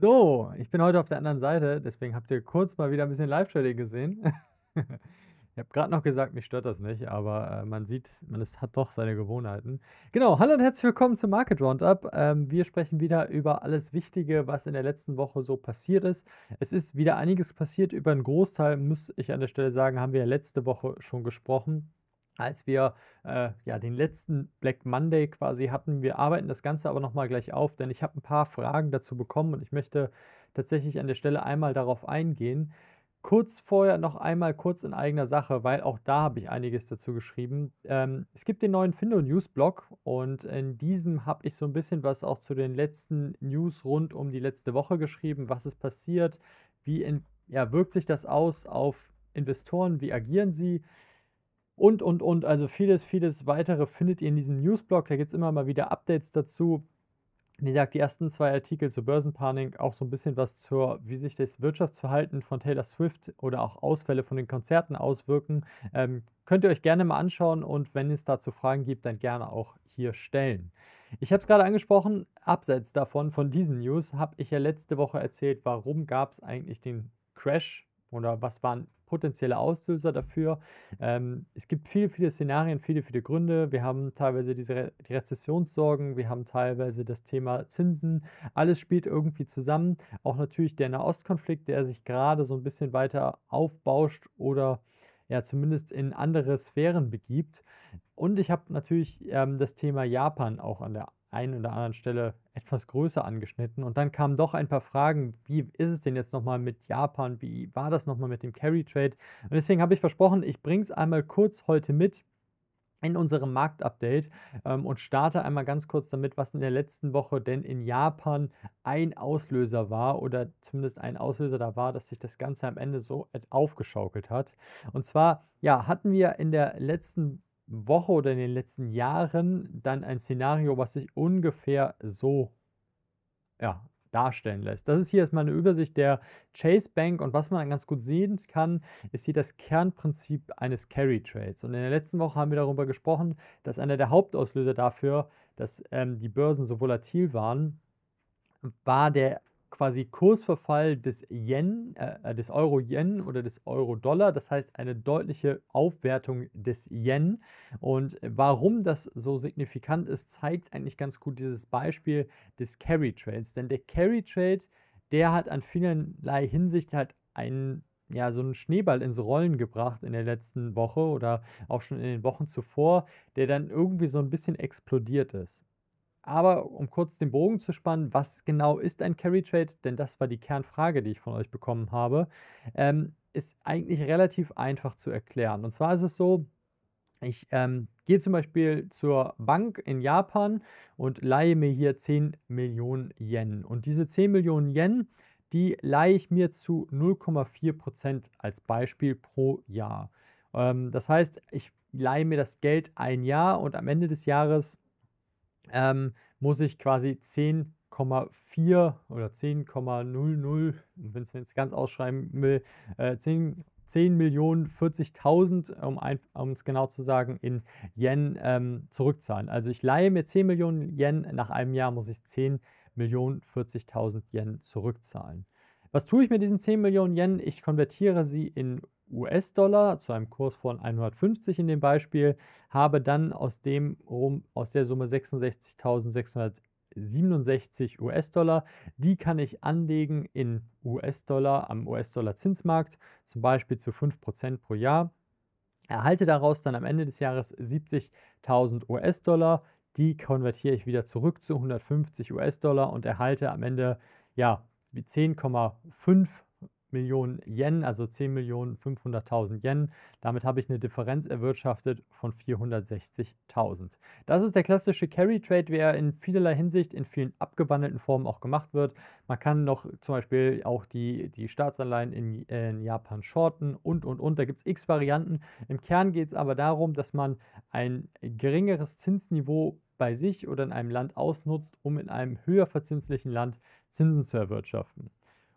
So, ich bin heute auf der anderen Seite, deswegen habt ihr kurz mal wieder ein bisschen Live-Trading gesehen. ich habe gerade noch gesagt, mich stört das nicht, aber äh, man sieht, man ist, hat doch seine Gewohnheiten. Genau, hallo und herzlich willkommen zum Market Roundup. Ähm, wir sprechen wieder über alles Wichtige, was in der letzten Woche so passiert ist. Es ist wieder einiges passiert, über einen Großteil, muss ich an der Stelle sagen, haben wir letzte Woche schon gesprochen als wir äh, ja den letzten Black Monday quasi hatten. Wir arbeiten das Ganze aber nochmal gleich auf, denn ich habe ein paar Fragen dazu bekommen und ich möchte tatsächlich an der Stelle einmal darauf eingehen. Kurz vorher noch einmal kurz in eigener Sache, weil auch da habe ich einiges dazu geschrieben. Ähm, es gibt den neuen Findo News Blog und in diesem habe ich so ein bisschen was auch zu den letzten News rund um die letzte Woche geschrieben. Was ist passiert? Wie in, ja, wirkt sich das aus auf Investoren? Wie agieren sie? und, und, und. Also vieles, vieles weitere findet ihr in diesem Newsblog. Da gibt es immer mal wieder Updates dazu. Wie gesagt, die ersten zwei Artikel zur Börsenpanik, auch so ein bisschen was zur, wie sich das Wirtschaftsverhalten von Taylor Swift oder auch Ausfälle von den Konzerten auswirken. Ähm, könnt ihr euch gerne mal anschauen und wenn es dazu Fragen gibt, dann gerne auch hier stellen. Ich habe es gerade angesprochen, abseits davon, von diesen News, habe ich ja letzte Woche erzählt, warum gab es eigentlich den Crash oder was waren potenzielle Auslöser dafür. Ähm, es gibt viele, viele Szenarien, viele, viele Gründe. Wir haben teilweise diese Re die Rezessionssorgen, wir haben teilweise das Thema Zinsen. Alles spielt irgendwie zusammen. Auch natürlich der Nahostkonflikt, der sich gerade so ein bisschen weiter aufbauscht oder ja zumindest in andere Sphären begibt. Und ich habe natürlich ähm, das Thema Japan auch an der einen oder anderen Stelle etwas größer angeschnitten. Und dann kamen doch ein paar Fragen, wie ist es denn jetzt nochmal mit Japan, wie war das nochmal mit dem Carry Trade? Und deswegen habe ich versprochen, ich bringe es einmal kurz heute mit in unserem Marktupdate ähm, und starte einmal ganz kurz damit, was in der letzten Woche denn in Japan ein Auslöser war oder zumindest ein Auslöser da war, dass sich das Ganze am Ende so aufgeschaukelt hat. Und zwar, ja, hatten wir in der letzten Woche oder in den letzten Jahren dann ein Szenario, was sich ungefähr so ja, darstellen lässt. Das ist hier erstmal eine Übersicht der Chase Bank und was man ganz gut sehen kann, ist hier das Kernprinzip eines Carry Trades. Und in der letzten Woche haben wir darüber gesprochen, dass einer der Hauptauslöser dafür, dass ähm, die Börsen so volatil waren, war der quasi Kursverfall des Yen, äh, äh, des Euro-Yen oder des Euro-Dollar, das heißt eine deutliche Aufwertung des Yen. Und warum das so signifikant ist, zeigt eigentlich ganz gut dieses Beispiel des Carry Trades. Denn der Carry Trade, der hat an vielerlei Hinsicht halt einen ja, so einen Schneeball ins Rollen gebracht in der letzten Woche oder auch schon in den Wochen zuvor, der dann irgendwie so ein bisschen explodiert ist. Aber um kurz den Bogen zu spannen, was genau ist ein Carry Trade? Denn das war die Kernfrage, die ich von euch bekommen habe. Ähm, ist eigentlich relativ einfach zu erklären. Und zwar ist es so, ich ähm, gehe zum Beispiel zur Bank in Japan und leihe mir hier 10 Millionen Yen. Und diese 10 Millionen Yen, die leihe ich mir zu 0,4 Prozent als Beispiel pro Jahr. Ähm, das heißt, ich leihe mir das Geld ein Jahr und am Ende des Jahres ähm, muss ich quasi 10,4 oder 10,00, wenn ich es ganz ausschreiben will, äh, 10 10 Millionen 40.000, um es genau zu sagen, in Yen ähm, zurückzahlen. Also ich leihe mir 10 Millionen Yen, nach einem Jahr muss ich 10 Millionen 40.000 Yen zurückzahlen. Was tue ich mit diesen 10 Millionen Yen? Ich konvertiere sie in US-Dollar zu einem Kurs von 150 in dem Beispiel, habe dann aus dem aus der Summe 66.667 US-Dollar. Die kann ich anlegen in US-Dollar am US-Dollar-Zinsmarkt, zum Beispiel zu 5% pro Jahr. Erhalte daraus dann am Ende des Jahres 70.000 US-Dollar. Die konvertiere ich wieder zurück zu 150 US-Dollar und erhalte am Ende ja wie 10,5 Millionen Yen, also 10 Millionen 500.000 Yen. Damit habe ich eine Differenz erwirtschaftet von 460.000. Das ist der klassische Carry Trade, wie er in vielerlei Hinsicht in vielen abgewandelten Formen auch gemacht wird. Man kann noch zum Beispiel auch die, die Staatsanleihen in, in Japan shorten und und und. Da gibt es x Varianten. Im Kern geht es aber darum, dass man ein geringeres Zinsniveau bei sich oder in einem Land ausnutzt, um in einem höher verzinslichen Land Zinsen zu erwirtschaften.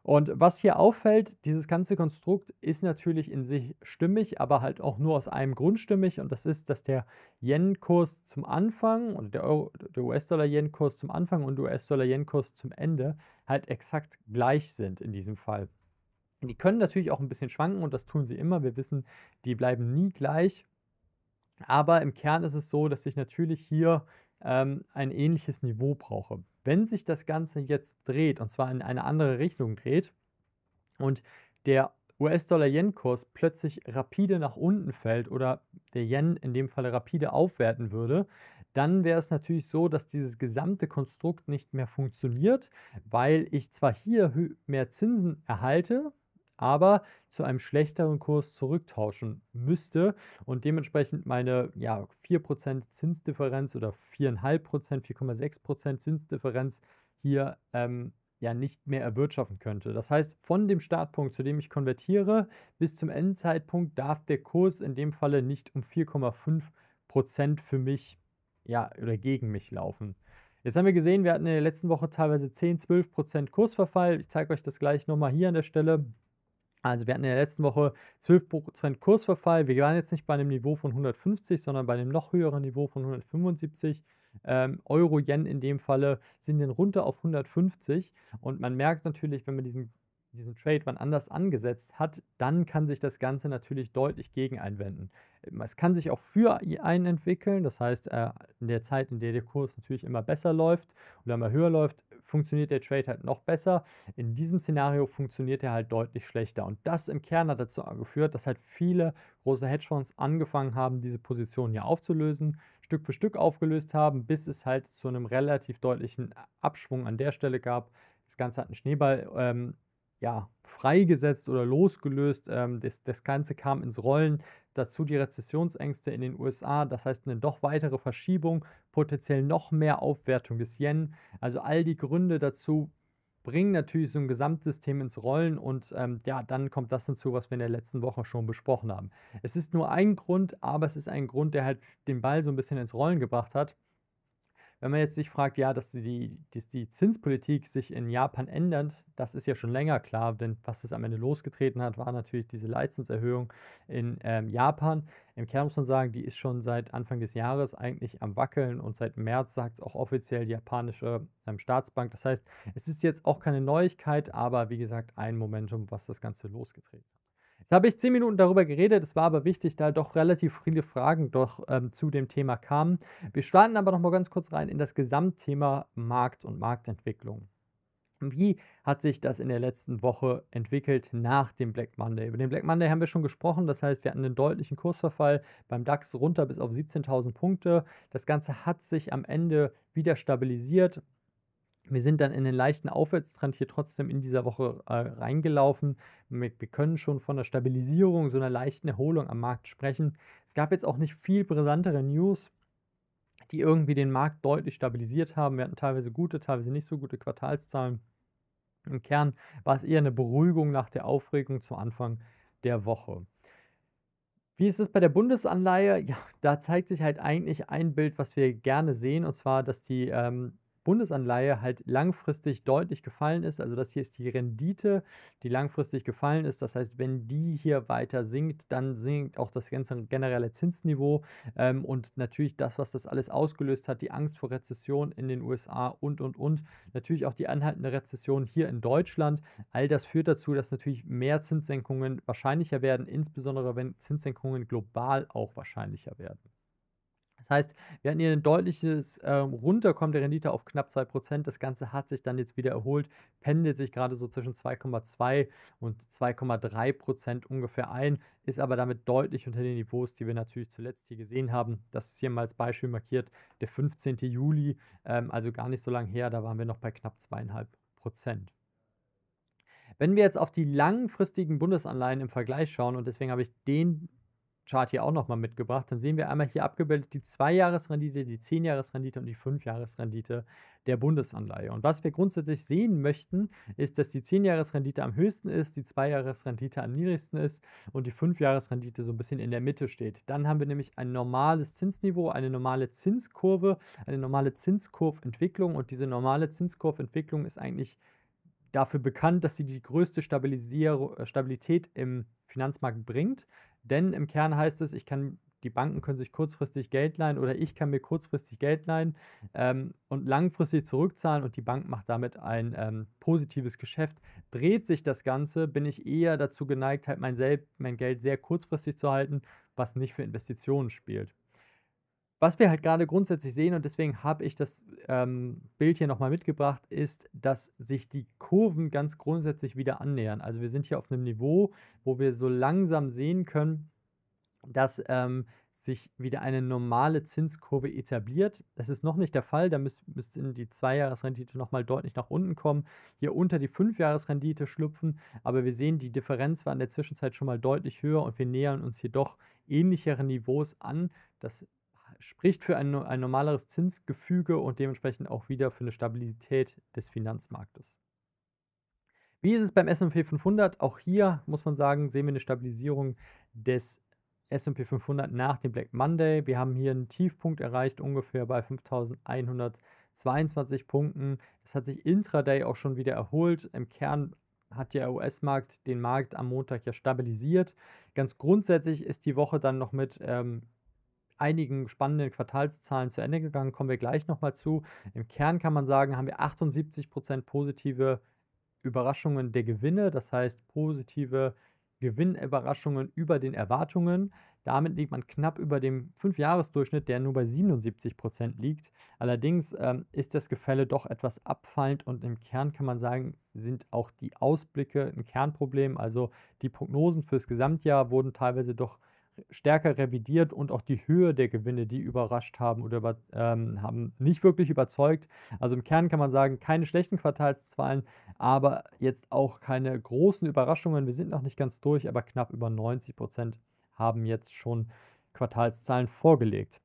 Und was hier auffällt, dieses ganze Konstrukt ist natürlich in sich stimmig, aber halt auch nur aus einem Grund stimmig und das ist, dass der Yen-Kurs zum Anfang oder der, der US-Dollar-Yen-Kurs zum Anfang und US-Dollar-Yen-Kurs zum Ende halt exakt gleich sind in diesem Fall. Die können natürlich auch ein bisschen schwanken und das tun sie immer. Wir wissen, die bleiben nie gleich. Aber im Kern ist es so, dass sich natürlich hier ähm, ein ähnliches Niveau brauche. Wenn sich das Ganze jetzt dreht, und zwar in eine andere Richtung dreht, und der US-Dollar-Yen-Kurs plötzlich rapide nach unten fällt oder der Yen in dem Fall rapide aufwerten würde, dann wäre es natürlich so, dass dieses gesamte Konstrukt nicht mehr funktioniert, weil ich zwar hier mehr Zinsen erhalte, aber zu einem schlechteren Kurs zurücktauschen müsste und dementsprechend meine ja, 4% Zinsdifferenz oder 4,5%, 4,6% Zinsdifferenz hier ähm, ja nicht mehr erwirtschaften könnte. Das heißt, von dem Startpunkt, zu dem ich konvertiere, bis zum Endzeitpunkt darf der Kurs in dem Falle nicht um 4,5 für mich ja, oder gegen mich laufen. Jetzt haben wir gesehen, wir hatten in der letzten Woche teilweise 10, 12 Kursverfall. Ich zeige euch das gleich nochmal hier an der Stelle. Also wir hatten in der letzten Woche 12% Kursverfall. Wir waren jetzt nicht bei einem Niveau von 150, sondern bei einem noch höheren Niveau von 175. Ähm, Euro, Yen in dem Falle sind dann runter auf 150. Und man merkt natürlich, wenn man diesen, diesen Trade wann anders angesetzt hat, dann kann sich das Ganze natürlich deutlich gegen einwenden. Ähm, es kann sich auch für einen entwickeln. Das heißt, äh, in der Zeit, in der der Kurs natürlich immer besser läuft oder immer höher läuft, funktioniert der Trade halt noch besser. In diesem Szenario funktioniert er halt deutlich schlechter. Und das im Kern hat dazu geführt, dass halt viele große Hedgefonds angefangen haben, diese Positionen hier aufzulösen, Stück für Stück aufgelöst haben, bis es halt zu einem relativ deutlichen Abschwung an der Stelle gab. Das Ganze hat einen Schneeball. Ähm, ja, freigesetzt oder losgelöst. Ähm, das, das Ganze kam ins Rollen. Dazu die Rezessionsängste in den USA, das heißt eine doch weitere Verschiebung, potenziell noch mehr Aufwertung des Yen. Also all die Gründe dazu bringen natürlich so ein Gesamtsystem ins Rollen und ähm, ja, dann kommt das hinzu, was wir in der letzten Woche schon besprochen haben. Es ist nur ein Grund, aber es ist ein Grund, der halt den Ball so ein bisschen ins Rollen gebracht hat. Wenn man jetzt sich fragt, ja, dass die, dass die Zinspolitik sich in Japan ändert, das ist ja schon länger klar, denn was es am Ende losgetreten hat, war natürlich diese Leitzinserhöhung in ähm, Japan. Im Kern muss man sagen, die ist schon seit Anfang des Jahres eigentlich am Wackeln und seit März sagt es auch offiziell die japanische ähm, Staatsbank. Das heißt, es ist jetzt auch keine Neuigkeit, aber wie gesagt, ein Momentum, was das Ganze losgetreten hat. Jetzt habe ich zehn Minuten darüber geredet, es war aber wichtig, da doch relativ viele Fragen doch ähm, zu dem Thema kamen. Wir starten aber noch mal ganz kurz rein in das Gesamtthema Markt und Marktentwicklung. Wie hat sich das in der letzten Woche entwickelt nach dem Black Monday? Über den Black Monday haben wir schon gesprochen, das heißt, wir hatten einen deutlichen Kursverfall beim DAX runter bis auf 17.000 Punkte. Das Ganze hat sich am Ende wieder stabilisiert wir sind dann in den leichten Aufwärtstrend hier trotzdem in dieser Woche äh, reingelaufen. Wir, wir, können schon von der Stabilisierung, so einer leichten Erholung am Markt sprechen. Es gab jetzt auch nicht viel brisantere News, die irgendwie den Markt deutlich stabilisiert haben. Wir hatten teilweise gute, teilweise nicht so gute Quartalszahlen. Im Kern war es eher eine Beruhigung nach der Aufregung zu Anfang der Woche. Wie ist es bei der Bundesanleihe? Ja, da zeigt sich halt eigentlich ein Bild, was wir gerne sehen, und zwar, dass die ähm, Bundesanleihe halt langfristig deutlich gefallen ist. Also das hier ist die Rendite, die langfristig gefallen ist. Das heißt, wenn die hier weiter sinkt, dann sinkt auch das ganze generelle Zinsniveau ähm, und natürlich das, was das alles ausgelöst hat, die Angst vor Rezession in den USA und, und, und. Natürlich auch die anhaltende Rezession hier in Deutschland. All das führt dazu, dass natürlich mehr Zinssenkungen wahrscheinlicher werden, insbesondere wenn Zinssenkungen global auch wahrscheinlicher werden heißt, wir hatten hier ein deutliches ähm, Runterkommen der Rendite auf knapp 2%. Das Ganze hat sich dann jetzt wieder erholt, pendelt sich gerade so zwischen 2,2 und 2,3% ungefähr ein, ist aber damit deutlich unter den Niveaus, die wir natürlich zuletzt hier gesehen haben. Das ist hier mal als Beispiel markiert, der 15. Juli, ähm, also gar nicht so lange her, da waren wir noch bei knapp 2,5 Wenn wir jetzt auf die langfristigen Bundesanleihen im Vergleich schauen, und deswegen habe ich den Chart hier auch nochmal mitgebracht, dann sehen wir einmal hier abgebildet die zwei jahres rendite die zehn jahres rendite und die fünf jahres rendite der Bundesanleihe. Und was wir grundsätzlich sehen möchten, ist, dass die zehn jahres rendite am höchsten ist, die zwei jahres rendite am niedrigsten ist und die fünf jahres rendite so ein bisschen in der Mitte steht. Dann haben wir nämlich ein normales Zinsniveau, eine normale Zinskurve, eine normale Zinskurventwicklung und diese normale Zinskurventwicklung ist eigentlich dafür bekannt, dass sie die größte Stabilisierung, äh, Stabilität im Finanzmarkt bringt. Denn im Kern heißt es, ich kann die Banken können sich kurzfristig Geld leihen oder ich kann mir kurzfristig Geld leihen ähm, und langfristig zurückzahlen und die Bank macht damit ein ähm, positives Geschäft. Dreht sich das Ganze, bin ich eher dazu geneigt, halt mein, Sel mein Geld sehr kurzfristig zu halten, was nicht für Investitionen spielt. Was wir halt gerade grundsätzlich sehen, und deswegen habe ich das ähm, Bild hier nochmal mitgebracht, ist, dass sich die Kurven ganz grundsätzlich wieder annähern. Also wir sind hier auf einem Niveau, wo wir so langsam sehen können, dass ähm, sich wieder eine normale Zinskurve etabliert. Das ist noch nicht der Fall, da müsste müsst die Zweijahresrendite nochmal deutlich nach unten kommen, hier unter die Fünfjahresrendite schlüpfen, aber wir sehen, die Differenz war in der Zwischenzeit schon mal deutlich höher und wir nähern uns hier doch ähnlichere Niveaus an. Das spricht für ein, ein normaleres Zinsgefüge und dementsprechend auch wieder für eine Stabilität des Finanzmarktes. Wie ist es beim SP 500? Auch hier muss man sagen, sehen wir eine Stabilisierung des SP 500 nach dem Black Monday. Wir haben hier einen Tiefpunkt erreicht, ungefähr bei 5122 Punkten. Es hat sich intraday auch schon wieder erholt. Im Kern hat der US-Markt den Markt am Montag ja stabilisiert. Ganz grundsätzlich ist die Woche dann noch mit ähm, einigen spannenden Quartalszahlen zu Ende gegangen, kommen wir gleich nochmal zu. Im Kern kann man sagen, haben wir 78% positive Überraschungen der Gewinne, das heißt positive Gewinnüberraschungen über den Erwartungen. Damit liegt man knapp über dem 5-Jahres-Durchschnitt, der nur bei 77% liegt. Allerdings ähm, ist das Gefälle doch etwas abfallend und im Kern kann man sagen, sind auch die Ausblicke ein Kernproblem. Also die Prognosen fürs Gesamtjahr wurden teilweise doch stärker revidiert und auch die Höhe der Gewinne, die überrascht haben oder über, ähm, haben nicht wirklich überzeugt. Also im Kern kann man sagen, keine schlechten Quartalszahlen, aber jetzt auch keine großen Überraschungen. Wir sind noch nicht ganz durch, aber knapp über 90 Prozent haben jetzt schon Quartalszahlen vorgelegt.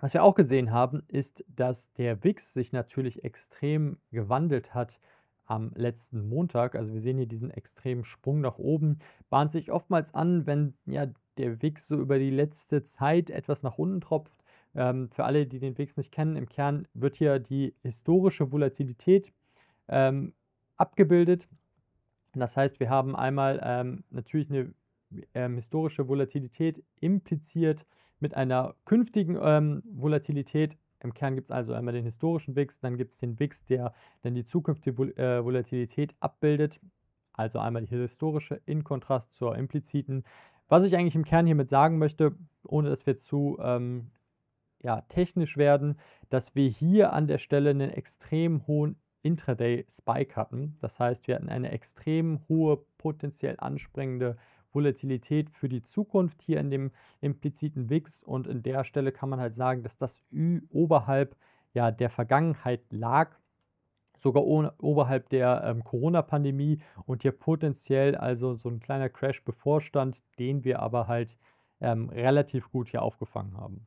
Was wir auch gesehen haben, ist, dass der WIX sich natürlich extrem gewandelt hat am letzten Montag. Also wir sehen hier diesen extremen Sprung nach oben. Bahnt sich oftmals an, wenn ja der Wix so über die letzte Zeit etwas nach unten tropft. Ähm, für alle, die den Wix nicht kennen, im Kern wird hier die historische Volatilität ähm, abgebildet. Das heißt, wir haben einmal ähm, natürlich eine ähm, historische Volatilität impliziert mit einer künftigen ähm, Volatilität. Im Kern gibt es also einmal den historischen Wix, dann gibt es den Wix, der dann die zukünftige Vol äh, Volatilität abbildet. Also einmal die historische in Kontrast zur impliziten was ich eigentlich im Kern hiermit sagen möchte, ohne dass wir zu ähm, ja, technisch werden, dass wir hier an der Stelle einen extrem hohen Intraday-Spike hatten. Das heißt, wir hatten eine extrem hohe potenziell anspringende Volatilität für die Zukunft hier in dem impliziten Wix und in der Stelle kann man halt sagen, dass das Ü oberhalb ja, der Vergangenheit lag sogar ohne, oberhalb der ähm, Corona-Pandemie und hier potenziell also so ein kleiner Crash bevorstand, den wir aber halt ähm, relativ gut hier aufgefangen haben.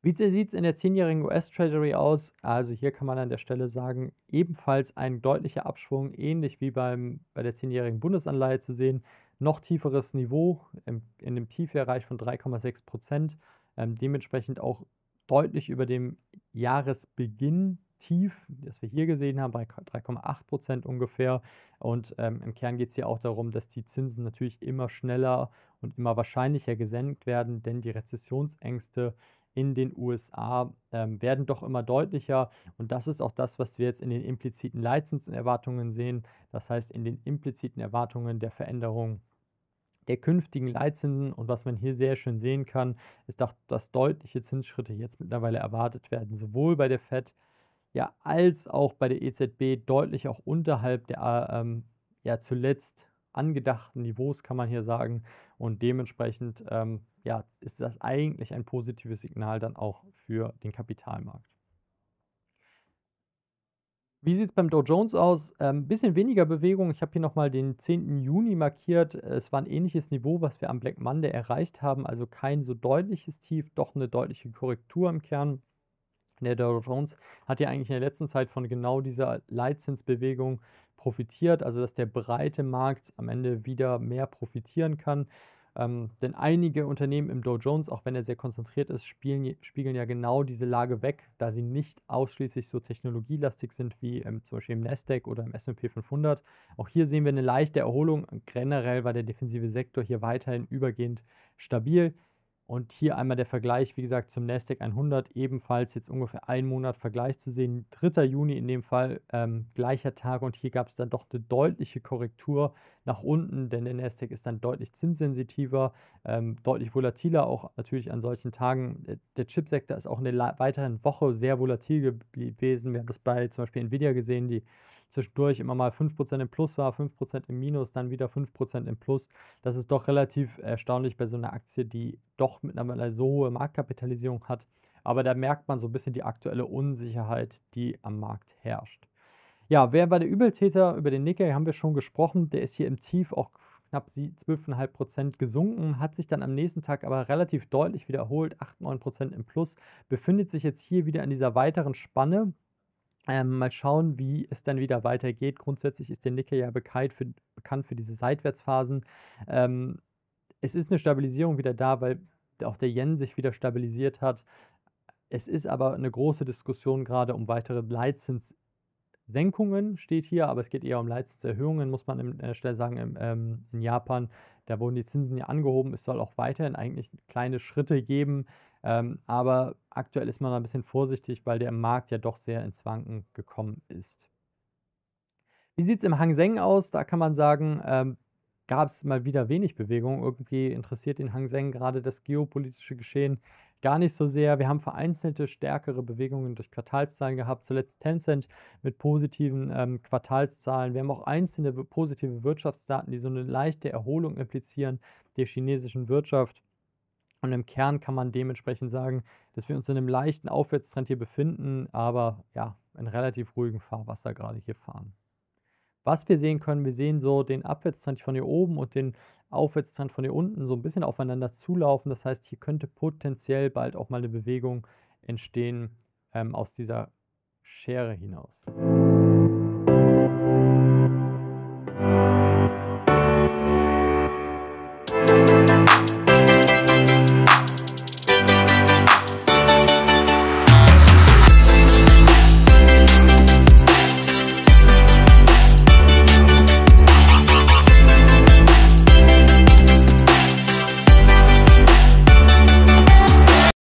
Wie sieht es in der 10-jährigen US-Treasury aus? Also hier kann man an der Stelle sagen, ebenfalls ein deutlicher Abschwung, ähnlich wie beim, bei der 10-jährigen Bundesanleihe zu sehen. Noch tieferes Niveau im, ähm, in dem Tiefbereich von 3,6 Prozent, ähm, dementsprechend auch deutlich über dem Jahresbeginn Tief, das wir hier gesehen haben, bei 3,8 Prozent ungefähr. Und ähm, im Kern geht es hier auch darum, dass die Zinsen natürlich immer schneller und immer wahrscheinlicher gesenkt werden, denn die Rezessionsängste in den USA ähm, werden doch immer deutlicher. Und das ist auch das, was wir jetzt in den impliziten Leitzinserwartungen sehen. Das heißt, in den impliziten Erwartungen der Veränderung der künftigen Leitzinsen. Und was man hier sehr schön sehen kann, ist, dass deutliche Zinsschritte jetzt mittlerweile erwartet werden, sowohl bei der Fed ja als auch bei der EZB deutlich auch unterhalb der ähm, ja zuletzt angedachten Niveaus, kann man hier sagen. Und dementsprechend ähm, ja, ist das eigentlich ein positives Signal dann auch für den Kapitalmarkt. Wie sieht es beim Dow Jones aus? Ein ähm, bisschen weniger Bewegung. Ich habe hier nochmal den 10. Juni markiert. Es war ein ähnliches Niveau, was wir am Black Monday erreicht haben. Also kein so deutliches Tief, doch eine deutliche Korrektur im Kern. Der ne, Dow Jones hat ja eigentlich in der letzten Zeit von genau dieser Leitzinsbewegung profitiert, also dass der breite Markt am Ende wieder mehr profitieren kann. Ähm, denn einige Unternehmen im Dow Jones, auch wenn er sehr konzentriert ist, spielen, spiegeln ja genau diese Lage weg, da sie nicht ausschließlich so technologielastig sind wie ähm, zum Beispiel im Nasdaq oder im S&P 500. Auch hier sehen wir eine leichte Erholung. Generell war der defensive Sektor hier weiterhin übergehend stabil. Und hier einmal der Vergleich, wie gesagt, zum Nasdaq 100, ebenfalls jetzt ungefähr einen Monat Vergleich zu sehen. 3. Juni in dem Fall, ähm, gleicher Tag und hier gab es dann doch eine deutliche Korrektur nach unten, denn der Nasdaq ist dann deutlich zinssensitiver, ähm, deutlich volatiler, auch natürlich an solchen Tagen. Äh, der Chipsektor ist auch in der weiteren Woche sehr volatil gewesen. Wir haben das bei zum Beispiel Nvidia gesehen, die zwischendurch immer mal 5% im Plus war, 5% im Minus, dann wieder 5% im Plus. Das ist doch relativ erstaunlich bei so einer Aktie, die doch mittlerweile so hohe Marktkapitalisierung hat. Aber da merkt man so ein bisschen die aktuelle Unsicherheit, die am Markt herrscht. Ja, wer war der Übeltäter? Über den Nikkei haben wir schon gesprochen. Der ist hier im Tief auch knapp 12,5 gesunken, hat sich dann am nächsten Tag aber relativ deutlich wiederholt, 8,9 Prozent im Plus, befindet sich jetzt hier wieder in dieser weiteren Spanne, ähm, mal schauen, wie es dann wieder weitergeht. Grundsätzlich ist der Nickel ja bekannt für, bekannt für diese Seitwärtsphasen. Ähm, es ist eine Stabilisierung wieder da, weil auch der Yen sich wieder stabilisiert hat. Es ist aber eine große Diskussion gerade um weitere Leitzinssenkungen, steht hier, aber es geht eher um Leitzinserhöhungen, muss man an der Stelle sagen, im, ähm, in Japan. Da wurden die Zinsen ja angehoben. Es soll auch weiterhin eigentlich kleine Schritte geben, ähm, aber aktuell ist man ein bisschen vorsichtig, weil der Markt ja doch sehr ins Wanken gekommen ist. Wie sieht es im Hang Seng aus? Da kann man sagen, ähm, gab es mal wieder wenig Bewegung. Irgendwie interessiert den Hang Seng gerade das geopolitische Geschehen gar nicht so sehr. Wir haben vereinzelte stärkere Bewegungen durch Quartalszahlen gehabt. Zuletzt Tencent mit positiven ähm, Quartalszahlen. Wir haben auch einzelne positive Wirtschaftsdaten, die so eine leichte Erholung implizieren der chinesischen Wirtschaft. Und im Kern kann man dementsprechend sagen, dass wir uns in einem leichten Aufwärtstrend hier befinden, aber ja, in relativ ruhigem Fahrwasser gerade hier fahren. Was wir sehen können, wir sehen so den Abwärtstrend von hier oben und den Aufwärtstrend von hier unten so ein bisschen aufeinander zulaufen. Das heißt, hier könnte potenziell bald auch mal eine Bewegung entstehen ähm, aus dieser Schere hinaus.